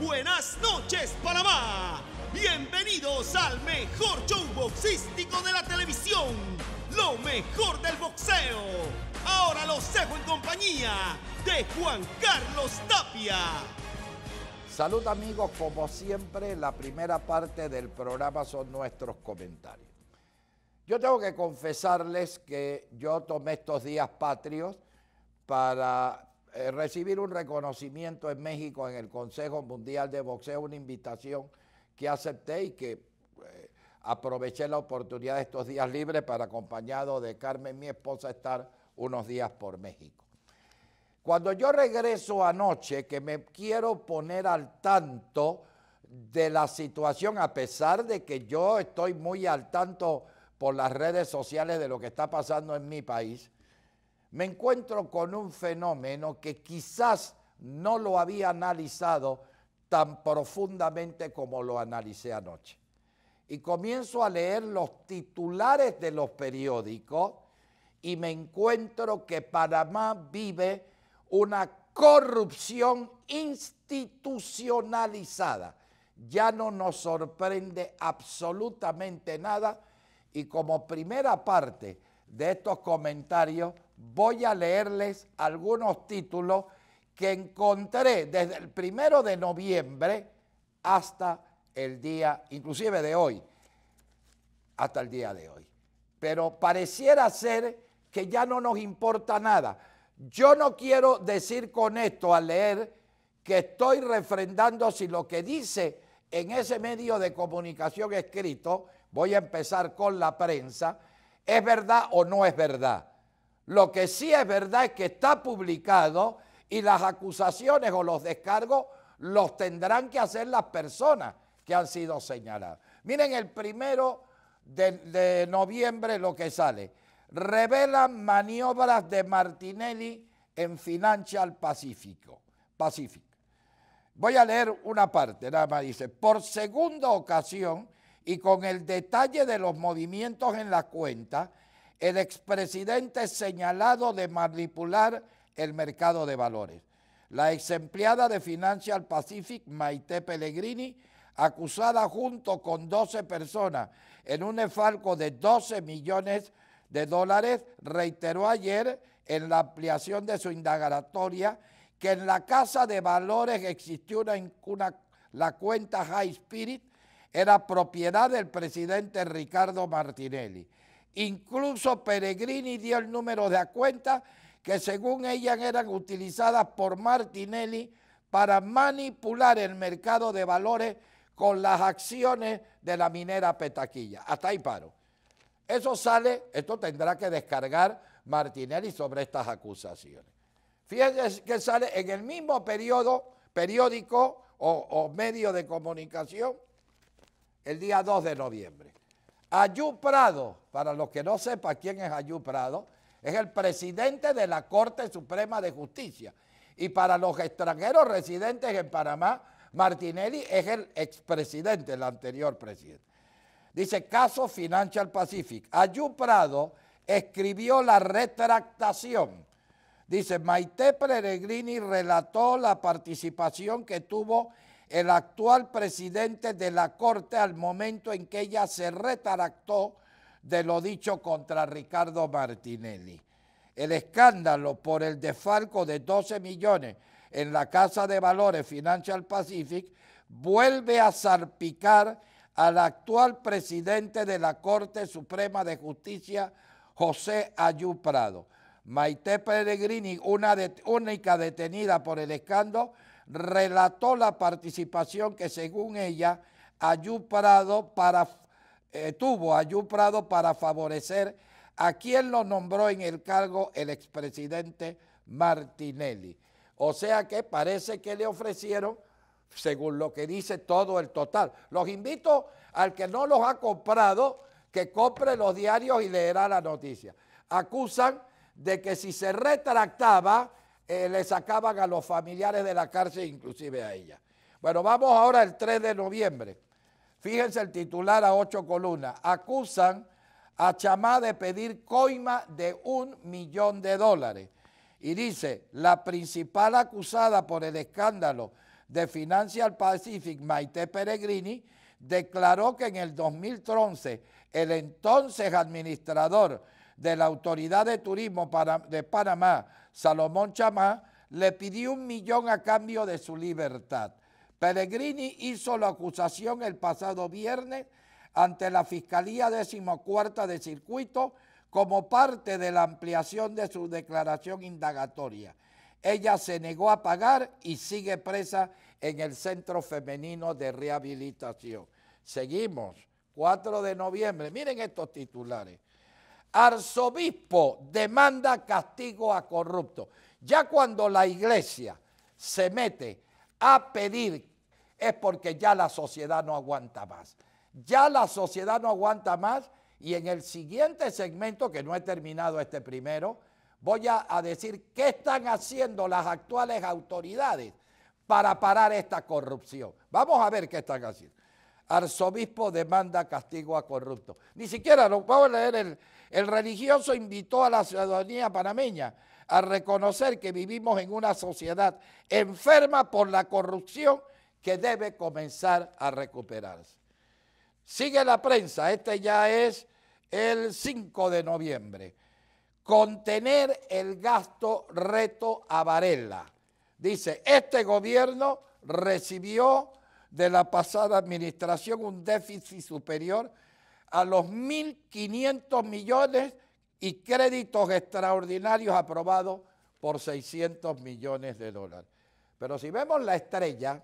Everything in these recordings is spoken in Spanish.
Buenas noches, Panamá. Bienvenidos al mejor show boxístico de la televisión. Lo mejor del boxeo. Ahora los dejo en compañía de Juan Carlos Tapia. Salud amigos, como siempre, la primera parte del programa son nuestros comentarios. Yo tengo que confesarles que yo tomé estos días patrios para eh, recibir un reconocimiento en México en el Consejo Mundial de Boxeo, una invitación que acepté y que eh, aproveché la oportunidad de estos días libres para acompañado de Carmen, mi esposa, estar unos días por México. Cuando yo regreso anoche, que me quiero poner al tanto de la situación, a pesar de que yo estoy muy al tanto por las redes sociales de lo que está pasando en mi país, me encuentro con un fenómeno que quizás no lo había analizado tan profundamente como lo analicé anoche. Y comienzo a leer los titulares de los periódicos y me encuentro que Panamá vive una corrupción institucionalizada. Ya no nos sorprende absolutamente nada y como primera parte de estos comentarios voy a leerles algunos títulos que encontré desde el primero de noviembre hasta el día, inclusive de hoy, hasta el día de hoy. Pero pareciera ser que ya no nos importa nada. Yo no quiero decir con esto al leer que estoy refrendando si lo que dice en ese medio de comunicación escrito, voy a empezar con la prensa, es verdad o no es verdad. Lo que sí es verdad es que está publicado y las acusaciones o los descargos los tendrán que hacer las personas que han sido señaladas. Miren el primero de, noviembre lo que sale. Revelan maniobras de Martinelli en Financial Pacífico. Pacific. Voy a leer una parte, nada más dice, por segunda ocasión y con el detalle de los movimientos en la cuenta, el expresidente señalado de manipular el mercado de valores. La ex empleada de Financial Pacific, Maite Pellegrini, acusada junto con 12 personas en un enfalco de 12 millones de dólares, reiteró ayer en la ampliación de su indagatoria que en la casa de valores existió una, la cuenta High Spirit, era propiedad del presidente Ricardo Martinelli Incluso Peregrini dio el número de cuenta que según ella eran utilizadas por Martinelli para manipular el mercado de valores con las acciones de la minera Petaquilla. Hasta ahí paro. Eso sale, esto tendrá que descargar Martinelli sobre estas acusaciones. Fíjense que sale en el mismo periodo, periódico o, o medio de comunicación el día 2 de noviembre. Ayú Prado, para los que no sepan quién es Ayú Prado, es el presidente de la Corte Suprema de Justicia. Y para los extranjeros residentes en Panamá, Martinelli es el expresidente, el anterior presidente. Dice, caso Financial Pacific. Ayú Prado escribió la retractación. Dice, Maite Peregrini relató la participación que tuvo el actual presidente de la Corte al momento en que ella se retractó de lo dicho contra Ricardo Martinelli. El escándalo por el desfalco de 12 millones en la Casa de Valores Financial Pacific vuelve a zarpicar al actual presidente de la Corte Suprema de Justicia, José Ayú Prado. Maite Pellegrini, una única detenida por el escándalo, relató la participación que según ella para, eh, tuvo Ayú Prado para favorecer a quien lo nombró en el cargo el expresidente Martinelli. O sea que parece que le ofrecieron, según lo que dice, todo el total. Los invito al que no los ha comprado, que compre los diarios y leerá la noticia. Acusan de que si se retractaba, eh, le sacaban a los familiares de la cárcel, inclusive a ella. Bueno, vamos ahora al 3 de noviembre. Fíjense el titular a ocho columnas. Acusan a Chamá de pedir coima de un millón de dólares. Y dice, la principal acusada por el escándalo de Financial Pacific, Maite Peregrini, declaró que en el 2011 el entonces administrador de la Autoridad de Turismo de Panamá, Salomón Chamá, le pidió un millón a cambio de su libertad. Pellegrini hizo la acusación el pasado viernes ante la Fiscalía Decimocuarta de Circuito como parte de la ampliación de su declaración indagatoria. Ella se negó a pagar y sigue presa en el Centro Femenino de Rehabilitación. Seguimos, 4 de noviembre. Miren estos titulares. Arzobispo demanda castigo a corrupto. Ya cuando la iglesia se mete a pedir es porque ya la sociedad no aguanta más. Ya la sociedad no aguanta más y en el siguiente segmento, que no he terminado este primero, voy a, a decir qué están haciendo las actuales autoridades para parar esta corrupción. Vamos a ver qué están haciendo. Arzobispo demanda castigo a corrupto. Ni siquiera, lo puedo leer, el, el religioso invitó a la ciudadanía panameña a reconocer que vivimos en una sociedad enferma por la corrupción que debe comenzar a recuperarse. Sigue la prensa, este ya es el 5 de noviembre. Contener el gasto reto a Varela. Dice, este gobierno recibió de la pasada administración un déficit superior a los 1.500 millones y créditos extraordinarios aprobados por 600 millones de dólares. Pero si vemos la estrella,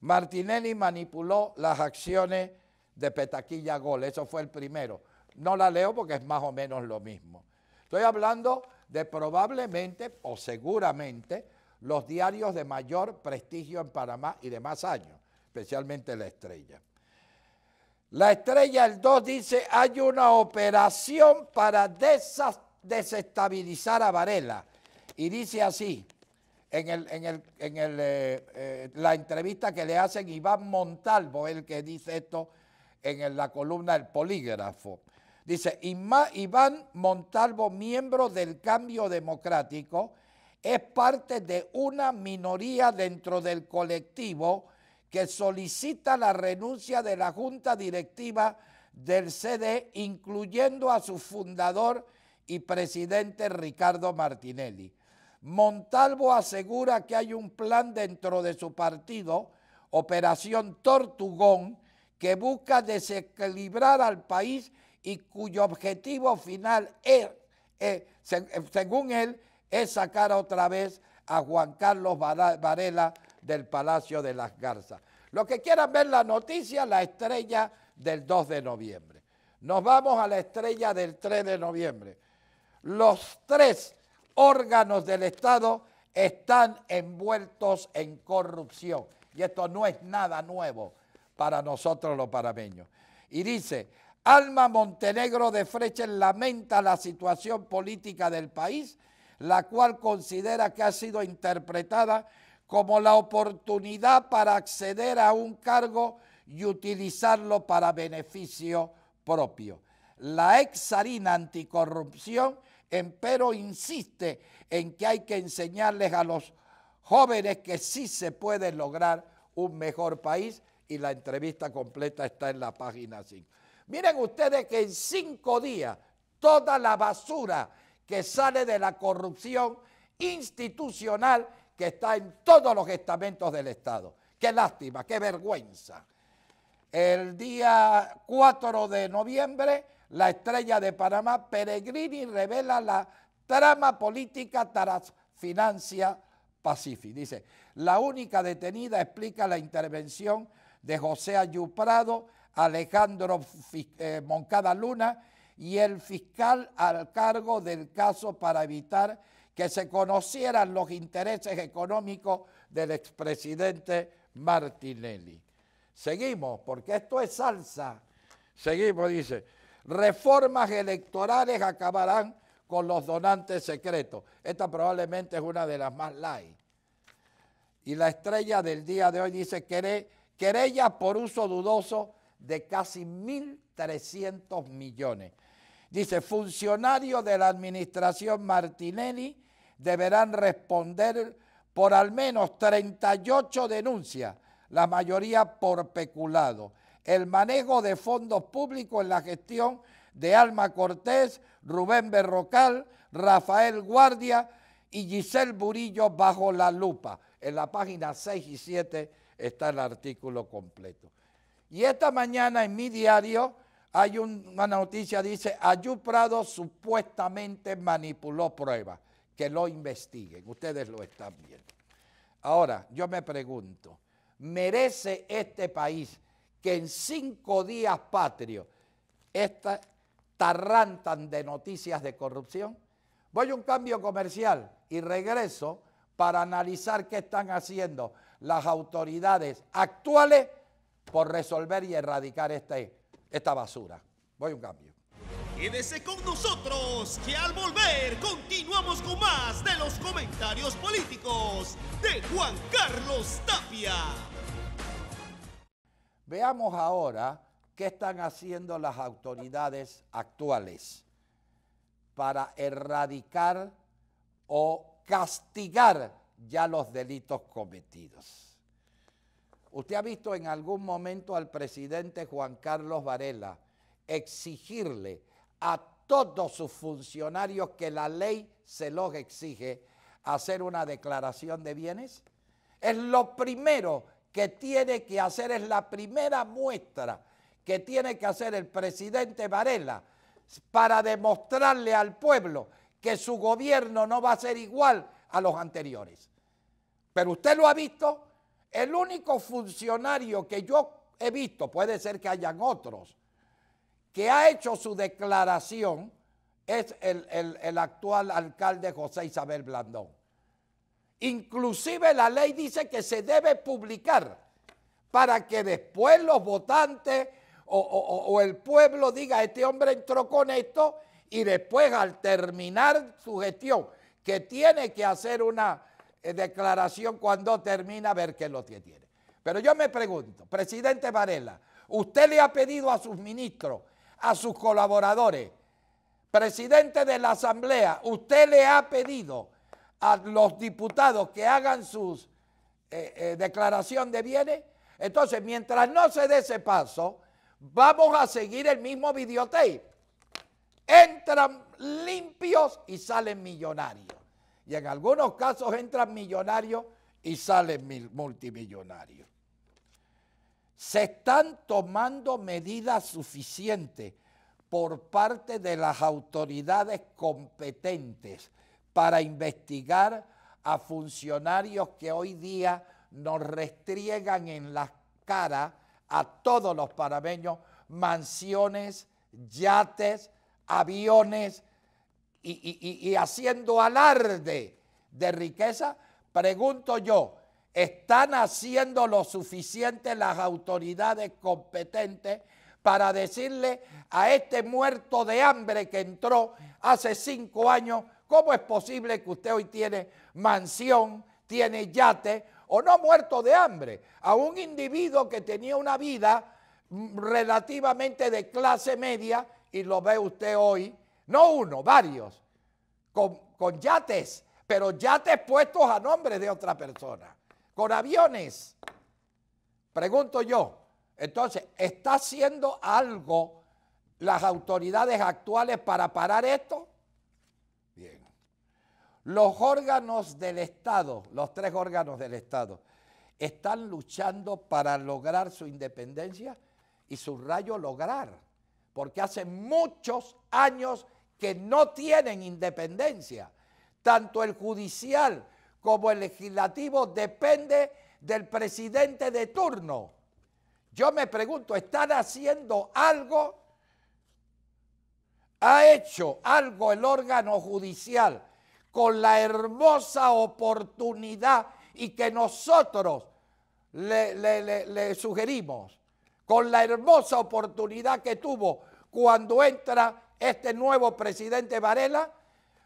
Martinelli manipuló las acciones de Petaquilla Gol, eso fue el primero. No la leo porque es más o menos lo mismo. Estoy hablando de probablemente o seguramente los diarios de mayor prestigio en Panamá y de más años especialmente la estrella. La estrella, el 2 dice, hay una operación para desestabilizar a Varela. Y dice así, en, eh, eh, la entrevista que le hacen Iván Montalvo, el que dice esto en la columna del polígrafo. Dice, Iván Montalvo, miembro del cambio democrático, es parte de una minoría dentro del colectivo que solicita la renuncia de la Junta Directiva del CD, incluyendo a su fundador y presidente Ricardo Martinelli. Montalvo asegura que hay un plan dentro de su partido, Operación Tortugón, que busca desequilibrar al país y cuyo objetivo final e, e, según él, es sacar otra vez a Juan Carlos Varela del Palacio de las Garzas. Los que quieran ver la noticia, la estrella del 2 de noviembre. Nos vamos a la estrella del 3 de noviembre. Los tres órganos del Estado están envueltos en corrupción. Y esto no es nada nuevo para nosotros los parameños. Y dice, Alma Montenegro de Frechen lamenta la situación política del país, la cual considera que ha sido interpretada como la oportunidad para acceder a un cargo y utilizarlo para beneficio propio. La ex sarina anticorrupción, empero, insiste en que hay que enseñarles a los jóvenes que sí se puede lograr un mejor país y la entrevista completa está en la página 5. Miren ustedes que en cinco días toda la basura que sale de la corrupción institucional que está en todos los estamentos del Estado. Qué lástima, qué vergüenza. El día 4 de noviembre, la estrella de Panamá, Peregrini, revela la trama política tras financia Pacific. Dice, la única detenida explica la intervención de José Ayuprado, Alejandro eh, Moncada Luna y el fiscal al cargo del caso para evitar que se conocieran los intereses económicos del expresidente Martinelli. Seguimos, porque esto es salsa. Seguimos, dice, reformas electorales acabarán con los donantes secretos. Esta probablemente es una de las más light. Y la estrella del día de hoy dice, querellas querella por uso dudoso de casi 1.300 millones. Dice, funcionario de la administración Martinelli deberán responder por al menos 38 denuncias, la mayoría por peculado. El manejo de fondos públicos en la gestión de Alma Cortés, Rubén Berrocal, Rafael Guardia y Giselle Burillo bajo la lupa. En la página 6 y 7 está el artículo completo. Y esta mañana en mi diario hay una noticia, dice, Ayú Prado supuestamente manipuló pruebas que lo investiguen. Ustedes lo están viendo. Ahora, yo me pregunto, ¿merece este país que en cinco días patrio esta tarrantan de noticias de corrupción? Voy a un cambio comercial y regreso para analizar qué están haciendo las autoridades actuales por resolver y erradicar este, esta basura. Voy a un cambio. Quédese con nosotros, que al volver continuamos con más de los comentarios políticos de Juan Carlos Tapia. Veamos ahora qué están haciendo las autoridades actuales para erradicar o castigar ya los delitos cometidos. Usted ha visto en algún momento al presidente Juan Carlos Varela exigirle a todos sus funcionarios que la ley se los exige hacer una declaración de bienes? Es lo primero que tiene que hacer, es la primera muestra que tiene que hacer el presidente Varela para demostrarle al pueblo que su gobierno no va a ser igual a los anteriores. Pero usted lo ha visto, el único funcionario que yo he visto, puede ser que hayan otros, que ha hecho su declaración es el, actual alcalde José Isabel Blandón. Inclusive la ley dice que se debe publicar para que después los votantes o, el pueblo diga, este hombre entró con esto y después al terminar su gestión, que tiene que hacer una eh, declaración cuando termina, a ver qué es lo que tiene. Pero yo me pregunto, presidente Varela, usted le ha pedido a sus ministros a sus colaboradores. Presidente de la Asamblea, usted le ha pedido a los diputados que hagan sus eh, eh, declaración de bienes. Entonces, mientras no se dé ese paso, vamos a seguir el mismo videotape. Entran limpios y salen millonarios. Y en algunos casos entran millonarios y salen multimillonarios se están tomando medidas suficientes por parte de las autoridades competentes para investigar a funcionarios que hoy día nos restriegan en las cara a todos los parameños mansiones, yates, aviones y, y haciendo alarde de riqueza, pregunto yo, ¿Están haciendo lo suficiente las autoridades competentes para decirle a este muerto de hambre que entró hace cinco años, cómo es posible que usted hoy tiene mansión, tiene yate, o no muerto de hambre, a un individuo que tenía una vida relativamente de clase media y lo ve usted hoy, no uno, varios, con, con yates, pero yates puestos a nombre de otra persona con aviones. Pregunto yo, entonces, ¿está haciendo algo las autoridades actuales para parar esto? Bien. Los órganos del Estado, los tres órganos del Estado, están luchando para lograr su independencia y su rayo lograr, porque hace muchos años que no tienen independencia, tanto el judicial como el legislativo depende del presidente de turno. Yo me pregunto, ¿están haciendo algo? ¿Ha hecho algo el órgano judicial con la hermosa oportunidad y que nosotros le, sugerimos? Con la hermosa oportunidad que tuvo cuando entra este nuevo presidente Varela,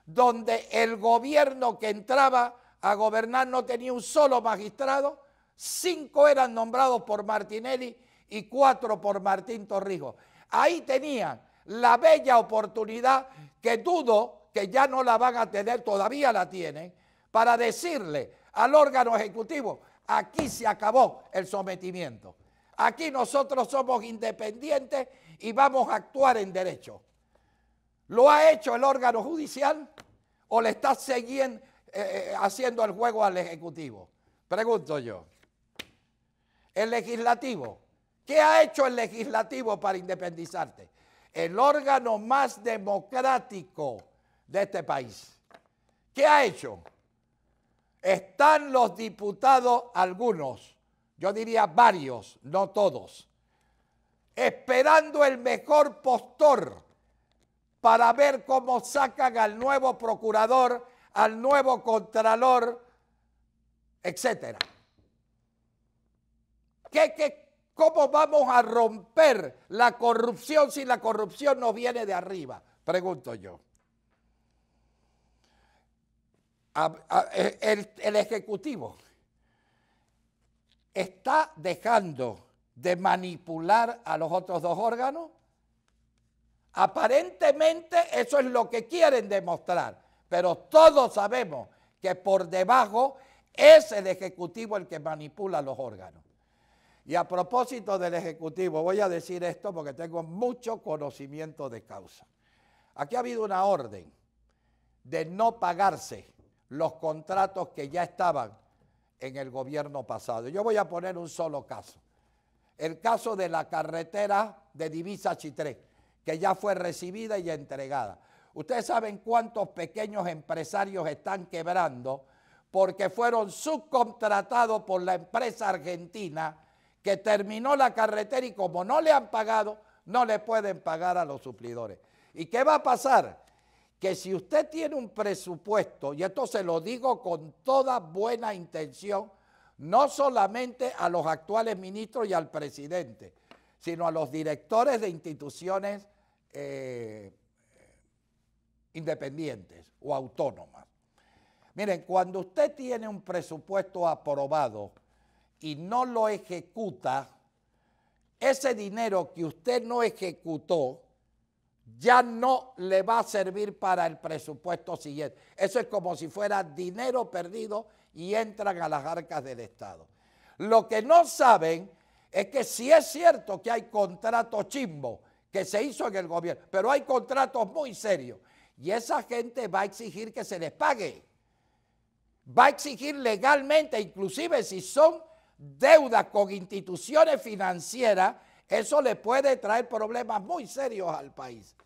donde el gobierno que entraba a gobernar no tenía un solo magistrado, cinco eran nombrados por Martinelli y cuatro por Martín Torrijos. Ahí tenían la bella oportunidad que dudo que ya no la van a tener, todavía la tienen, para decirle al órgano ejecutivo, aquí se acabó el sometimiento. Aquí nosotros somos independientes y vamos a actuar en derecho. ¿Lo ha hecho el órgano judicial? ¿O le está siguiendo, eh, eh, haciendo el juego al Ejecutivo? Pregunto yo. El legislativo. ¿Qué ha hecho el legislativo para independizarte? El órgano más democrático de este país. ¿Qué ha hecho? Están los diputados, algunos, yo diría varios, no todos, esperando el mejor postor para ver cómo sacan al nuevo procurador al nuevo contralor, etcétera. cómo vamos a romper la corrupción si la corrupción nos viene de arriba? Pregunto yo. E, el Ejecutivo está dejando de manipular a los otros dos órganos. Aparentemente eso es lo que quieren demostrar. Pero todos sabemos que por debajo es el Ejecutivo el que manipula los órganos. Y a propósito del Ejecutivo, voy a decir esto porque tengo mucho conocimiento de causa. Aquí ha habido una orden de no pagarse los contratos que ya estaban en el gobierno pasado. Yo voy a poner un solo caso. El caso de la carretera de Divisa Chitré, que ya fue recibida y entregada. Ustedes saben cuántos pequeños empresarios están quebrando porque fueron subcontratados por la empresa argentina que terminó la carretera y como no le han pagado, no le pueden pagar a los suplidores. ¿Y qué va a pasar? Que si usted tiene un presupuesto, y esto se lo digo con toda buena intención, no solamente a los actuales ministros y al presidente, sino a los directores de instituciones eh, independientes o autónomas. Miren, cuando usted tiene un presupuesto aprobado y no lo ejecuta, ese dinero que usted no ejecutó ya no le va a servir para el presupuesto siguiente. Eso es como si fuera dinero perdido y entran a las arcas del Estado. Lo que no saben es que si es cierto que hay contratos chimbo que se hizo en el gobierno, pero hay contratos muy serios y esa gente va a exigir que se les pague. Va a exigir legalmente, inclusive si son deudas con instituciones financieras, eso le puede traer problemas muy serios al país.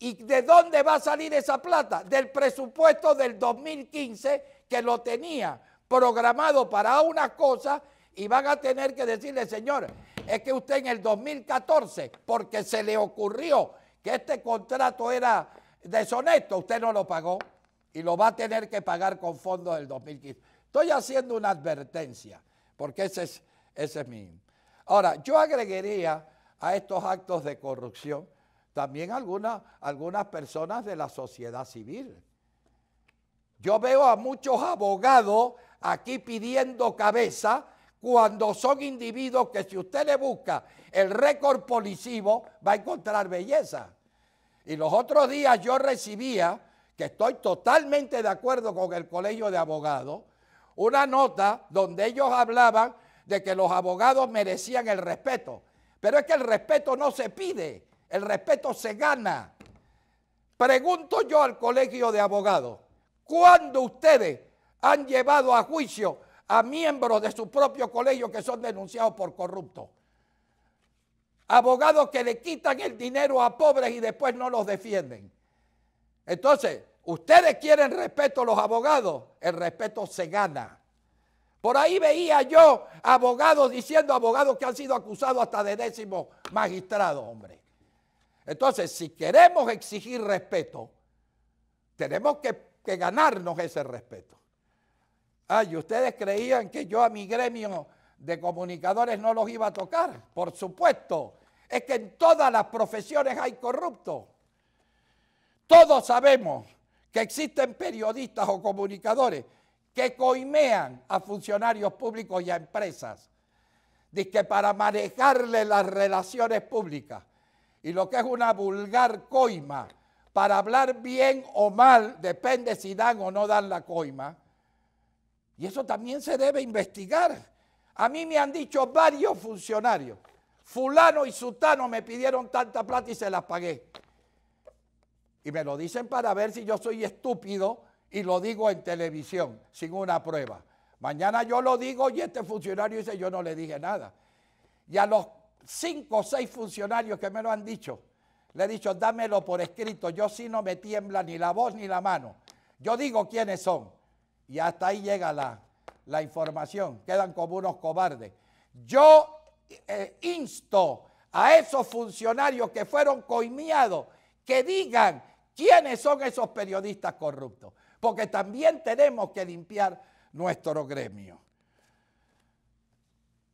¿Y de dónde va a salir esa plata? Del presupuesto del 2015 que lo tenía programado para una cosa y van a tener que decirle, señor, es que usted en el 2014, porque se le ocurrió que este contrato era deshonesto, usted no lo pagó y lo va a tener que pagar con fondos del 2015. Estoy haciendo una advertencia, porque ese es, ese mi... Ahora, yo agregaría a estos actos de corrupción también algunas, algunas personas de la sociedad civil. Yo veo a muchos abogados aquí pidiendo cabeza cuando son individuos que si usted le busca el récord policivo va a encontrar belleza. Y los otros días yo recibía, que estoy totalmente de acuerdo con el colegio de abogados, una nota donde ellos hablaban de que los abogados merecían el respeto. Pero es que el respeto no se pide, el respeto se gana. Pregunto yo al colegio de abogados, ¿cuándo ustedes han llevado a juicio a miembros de su propio colegio que son denunciados por corruptos? abogados que le quitan el dinero a pobres y después no los defienden. Entonces, ustedes quieren respeto a los abogados, el respeto se gana. Por ahí veía yo abogados diciendo abogados que han sido acusados hasta de décimo magistrado, hombre. Entonces, si queremos exigir respeto, tenemos que, que ganarnos ese respeto. Ay, ustedes creían que yo a mi gremio de comunicadores no los iba a tocar. Por supuesto, es que en todas las profesiones hay corruptos. Todos sabemos que existen periodistas o comunicadores que coimean a funcionarios públicos y a empresas. Dice que para manejarle las relaciones públicas y lo que es una vulgar coima, para hablar bien o mal, depende si dan o no dan la coima. Y eso también se debe investigar. A mí me han dicho varios funcionarios fulano y sutano me pidieron tanta plata y se las pagué. Y me lo dicen para ver si yo soy estúpido y lo digo en televisión, sin una prueba. Mañana yo lo digo y este funcionario dice, yo no le dije nada. Y a los cinco o seis funcionarios que me lo han dicho, le he dicho, dámelo por escrito, yo sí no me tiembla ni la voz ni la mano. Yo digo quiénes son. Y hasta ahí llega la, la información. Quedan como unos cobardes. Yo eh, insto a esos funcionarios que fueron coimiados que digan quiénes son esos periodistas corruptos, porque también tenemos que limpiar nuestro gremio.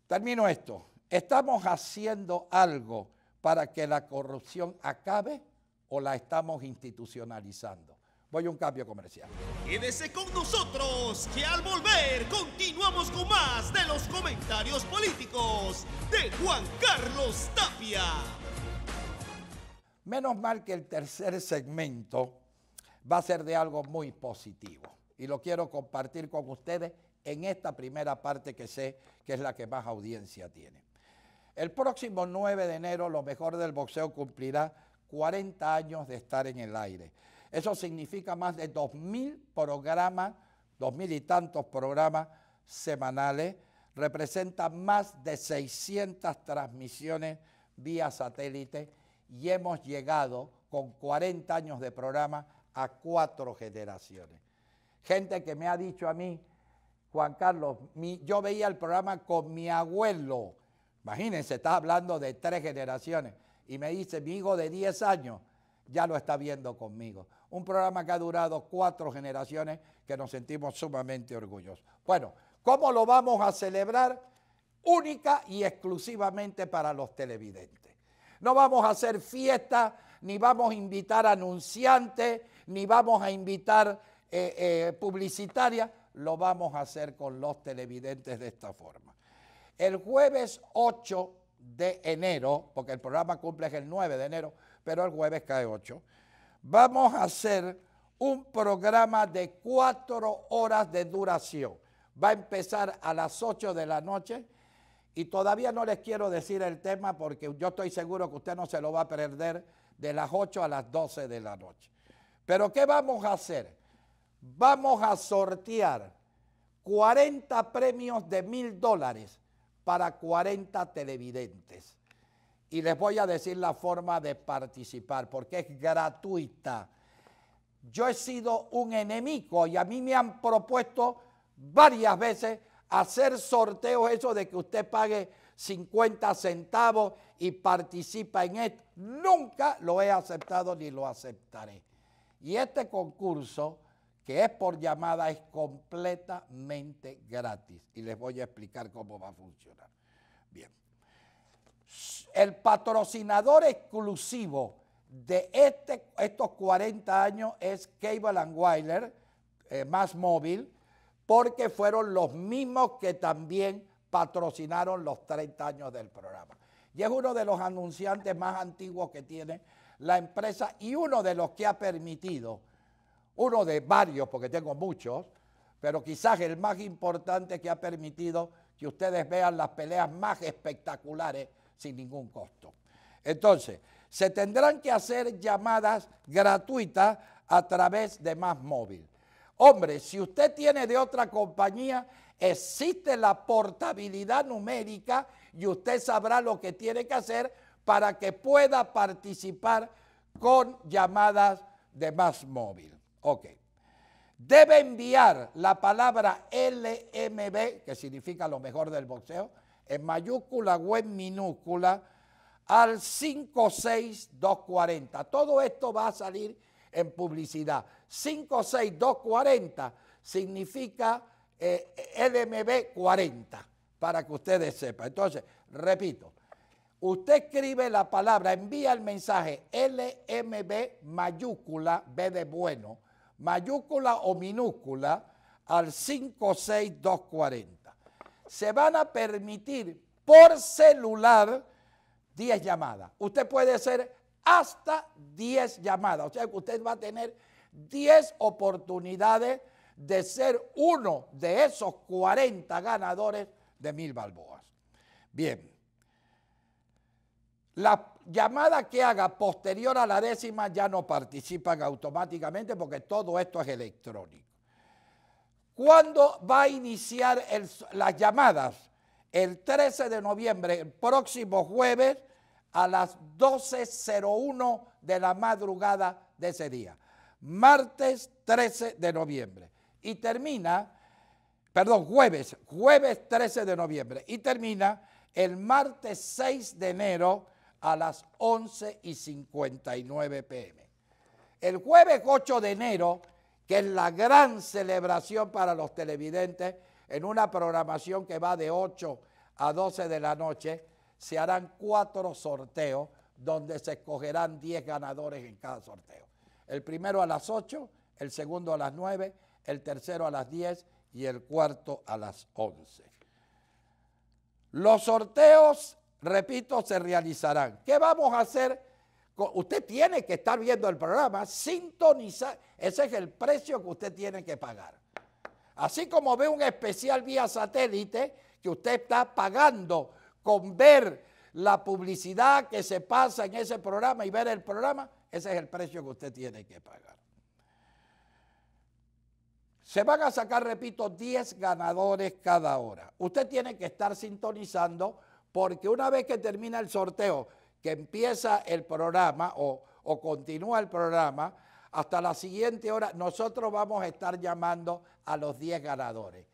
Termino esto. ¿Estamos haciendo algo para que la corrupción acabe o la estamos institucionalizando? Voy a un cambio comercial. Quédese con nosotros, que al volver continuamos con más de los comentarios políticos de Juan Carlos Tapia. Menos mal que el tercer segmento va a ser de algo muy positivo y lo quiero compartir con ustedes en esta primera parte que sé que es la que más audiencia tiene. El próximo 9 de enero, lo mejor del boxeo cumplirá 40 años de estar en el aire. Eso significa más de 2.000 programas, 2.000 y tantos programas semanales, representa más de 600 transmisiones vía satélite y hemos llegado con 40 años de programa a cuatro generaciones. Gente que me ha dicho a mí, Juan Carlos, yo veía el programa con mi abuelo, imagínense, está hablando de tres generaciones, y me dice, mi hijo de 10 años ya lo está viendo conmigo. Un programa que ha durado cuatro generaciones que nos sentimos sumamente orgullosos. Bueno, ¿cómo lo vamos a celebrar? Única y exclusivamente para los televidentes. No vamos a hacer fiesta, ni vamos a invitar anunciantes, ni vamos a invitar eh, eh publicitarias. Lo vamos a hacer con los televidentes de esta forma. El jueves 8 de enero, porque el programa cumple el 9 de enero, pero el jueves cae 8. Vamos a hacer un programa de cuatro horas de duración. Va a empezar a las 8 de la noche y todavía no les quiero decir el tema porque yo estoy seguro que usted no se lo va a perder de las 8 a las 12 de la noche. Pero ¿qué vamos a hacer? Vamos a sortear 40 premios de mil dólares para 40 televidentes. Y les voy a decir la forma de participar, porque es gratuita. Yo he sido un enemigo y a mí me han propuesto varias veces hacer sorteos, eso de que usted pague 50 centavos y participa en esto. Nunca lo he aceptado ni lo aceptaré. Y este concurso, que es por llamada, es completamente gratis. Y les voy a explicar cómo va a funcionar. Bien el patrocinador exclusivo de este, estos 40 años es Cable and Weiler, eh, más móvil, porque fueron los mismos que también patrocinaron los 30 años del programa. Y es uno de los anunciantes más antiguos que tiene la empresa y uno de los que ha permitido, uno de varios, porque tengo muchos, pero quizás el más importante que ha permitido que ustedes vean las peleas más espectaculares sin ningún costo. Entonces, se tendrán que hacer llamadas gratuitas a través de Más Móvil. Hombre, si usted tiene de otra compañía, existe la portabilidad numérica y usted sabrá lo que tiene que hacer para que pueda participar con llamadas de Más Móvil. Ok. Debe enviar la palabra LMB, que significa lo mejor del boxeo, en mayúscula o en minúscula al 56240. Todo esto va a salir en publicidad. 56240 significa eh, LMB 40, para que ustedes sepan. Entonces, repito, usted escribe la palabra, envía el mensaje LMB mayúscula, B de bueno, mayúscula o minúscula al 56240 se van a permitir por celular 10 llamadas. Usted puede hacer hasta 10 llamadas. O sea que usted va a tener 10 oportunidades de ser uno de esos 40 ganadores de mil balboas. Bien. Las llamadas que haga posterior a la décima ya no participan automáticamente porque todo esto es electrónico. ¿Cuándo va a iniciar las llamadas? El 13 de noviembre, el próximo jueves, a las 12.01 de la madrugada de ese día. Martes 13 de noviembre. Y termina, perdón, jueves, jueves 13 de noviembre. Y termina el martes 6 de enero a las 11.59 pm. El jueves 8 de enero que es la gran celebración para los televidentes, en una programación que va de 8 a 12 de la noche, se harán cuatro sorteos donde se escogerán 10 ganadores en cada sorteo. El primero a las 8, el segundo a las 9, el tercero a las 10 y el cuarto a las 11. Los sorteos, repito, se realizarán. ¿Qué vamos a hacer Usted tiene que estar viendo el programa, sintonizar. Ese es el precio que usted tiene que pagar. Así como ve un especial vía satélite que usted está pagando con ver la publicidad que se pasa en ese programa y ver el programa, ese es el precio que usted tiene que pagar. Se van a sacar, repito, 10 ganadores cada hora. Usted tiene que estar sintonizando porque una vez que termina el sorteo, que empieza el programa o, continúa el programa, hasta la siguiente hora nosotros vamos a estar llamando a los 10 ganadores.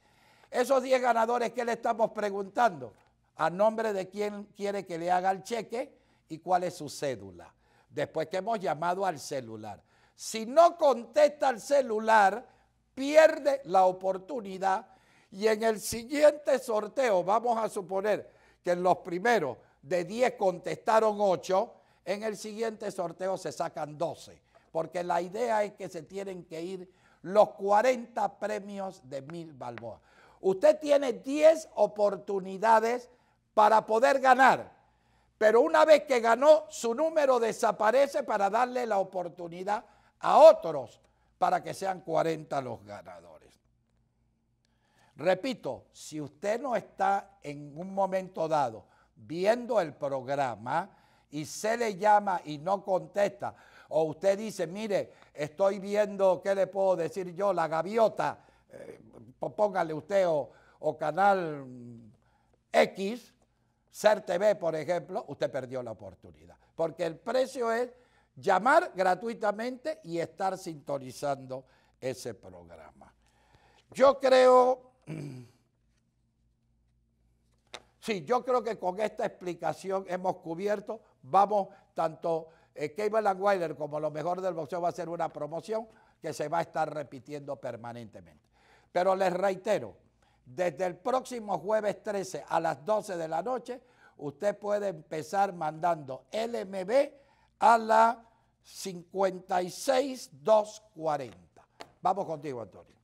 Esos 10 ganadores, ¿qué le estamos preguntando? A nombre de quién quiere que le haga el cheque y cuál es su cédula. Después que hemos llamado al celular. Si no contesta al celular, pierde la oportunidad y en el siguiente sorteo, vamos a suponer que en los primeros de 10 contestaron 8, en el siguiente sorteo se sacan 12, porque la idea es que se tienen que ir los 40 premios de mil Balboas. Usted tiene 10 oportunidades para poder ganar, pero una vez que ganó, su número desaparece para darle la oportunidad a otros para que sean 40 los ganadores. Repito, si usted no está en un momento dado viendo el programa y se le llama y no contesta, o usted dice, mire, estoy viendo, ¿qué le puedo decir yo? La gaviota, eh, póngale usted o, o canal X, Ser TV, por ejemplo, usted perdió la oportunidad. Porque el precio es llamar gratuitamente y estar sintonizando ese programa. Yo creo Sí, yo creo que con esta explicación hemos cubierto, vamos, tanto eh, Kevin Wilder como lo mejor del boxeo va a ser una promoción que se va a estar repitiendo permanentemente. Pero les reitero, desde el próximo jueves 13 a las 12 de la noche, usted puede empezar mandando LMB a la 56240. Vamos contigo, Antonio.